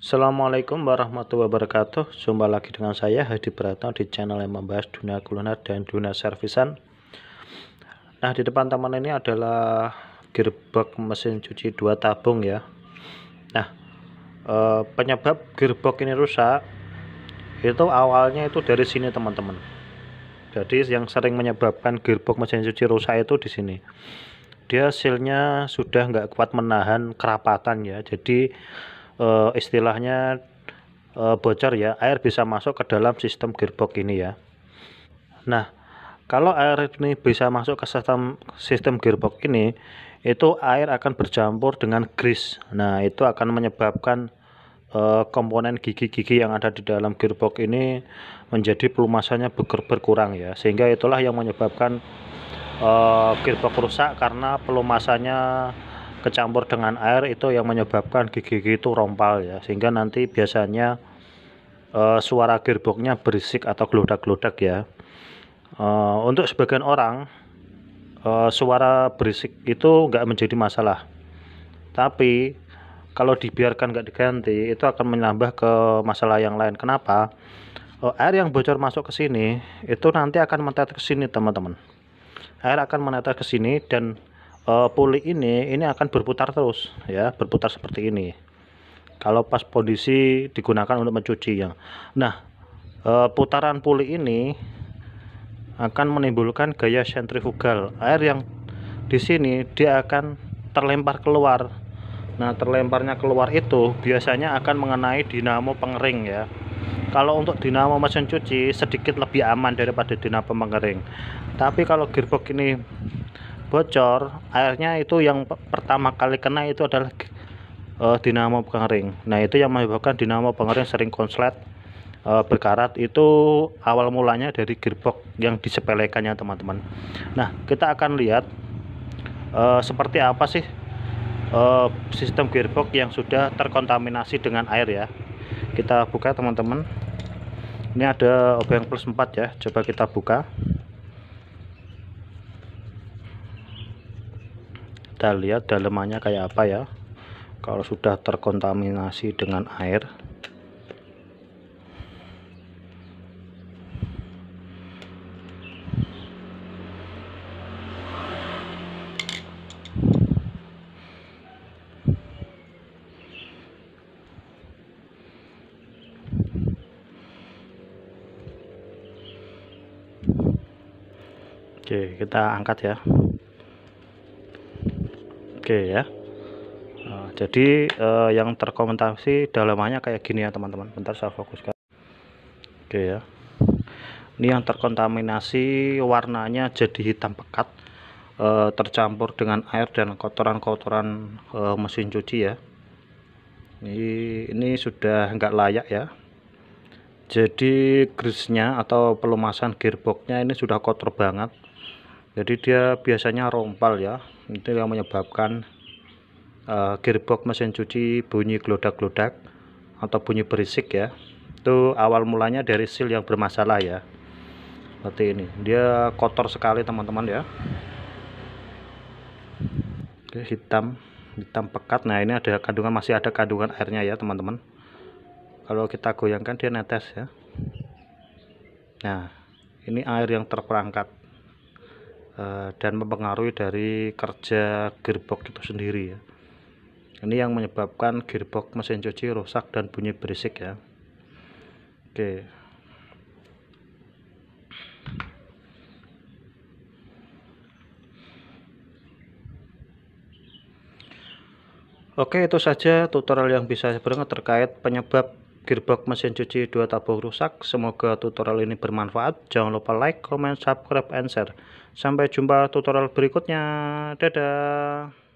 Assalamualaikum warahmatullahi wabarakatuh Jumpa lagi dengan saya Hadi Pratno di channel yang membahas dunia kuliner dan dunia servisan Nah di depan teman ini adalah gearbox mesin cuci dua tabung ya Nah eh, penyebab gearbox ini rusak itu awalnya itu dari sini teman-teman jadi yang sering menyebabkan gearbox mesin cuci rusak itu di sini dia hasilnya sudah nggak kuat menahan kerapatan ya jadi uh, istilahnya uh, bocor ya air bisa masuk ke dalam sistem gearbox ini ya nah kalau air ini bisa masuk ke sistem sistem gearbox ini itu air akan bercampur dengan grease nah itu akan menyebabkan uh, komponen gigi-gigi yang ada di dalam gearbox ini menjadi pelumasannya berkurang ya sehingga itulah yang menyebabkan uh, gearbox rusak karena pelumasannya kecampur dengan air itu yang menyebabkan gigi-gigi itu rompal ya sehingga nanti biasanya uh, suara gearboxnya berisik atau gelodak-gelodak ya uh, untuk sebagian orang uh, suara berisik itu nggak menjadi masalah tapi kalau dibiarkan nggak diganti itu akan menambah ke masalah yang lain kenapa air yang bocor masuk ke sini itu nanti akan menetes ke sini teman-teman air akan menetes ke sini dan uh, puli ini ini akan berputar terus ya berputar seperti ini kalau pas kondisi digunakan untuk mencuci ya nah uh, putaran puli ini akan menimbulkan gaya sentrifugal air yang di sini dia akan terlempar keluar nah terlemparnya keluar itu biasanya akan mengenai dinamo pengering ya kalau untuk dinamo mesin cuci sedikit lebih aman daripada dinamo pengering tapi kalau gearbox ini bocor airnya itu yang pertama kali kena itu adalah uh, dinamo pengering nah itu yang menyebabkan dinamo pengering sering konslet uh, berkarat itu awal mulanya dari gearbox yang disepelekan ya teman-teman nah kita akan lihat uh, seperti apa sih uh, sistem gearbox yang sudah terkontaminasi dengan air ya kita buka teman-teman ini ada obeng plus 4 ya coba kita buka kita lihat dalemannya kayak apa ya kalau sudah terkontaminasi dengan air Oke, kita angkat ya. Oke ya. Nah, jadi eh, yang terkomentasi dalamannya kayak gini ya teman-teman. Bentar saya fokuskan. Oke ya. Ini yang terkontaminasi warnanya jadi hitam pekat eh, tercampur dengan air dan kotoran-kotoran eh, mesin cuci ya. Ini ini sudah nggak layak ya. Jadi grease-nya atau pelumasan gearboxnya ini sudah kotor banget. Jadi dia biasanya rompal ya, itu yang menyebabkan uh, gearbox mesin cuci bunyi gelodak-gelodak atau bunyi berisik ya itu awal mulanya dari seal yang bermasalah ya seperti ini dia kotor sekali teman-teman ya Oke, hitam hitam pekat nah ini ada kandungan masih ada kandungan airnya ya teman-teman kalau kita goyangkan dia netes ya nah ini air yang terperangkap Eh, dan mempengaruhi dari kerja gearbox itu sendiri ya ini yang menyebabkan gearbox mesin cuci rusak dan bunyi berisik ya oke Oke itu saja tutorial yang bisa saya berikan terkait penyebab gearbox mesin cuci dua tabung rusak. Semoga tutorial ini bermanfaat. Jangan lupa like, comment, subscribe, and share. Sampai jumpa tutorial berikutnya. Dadah.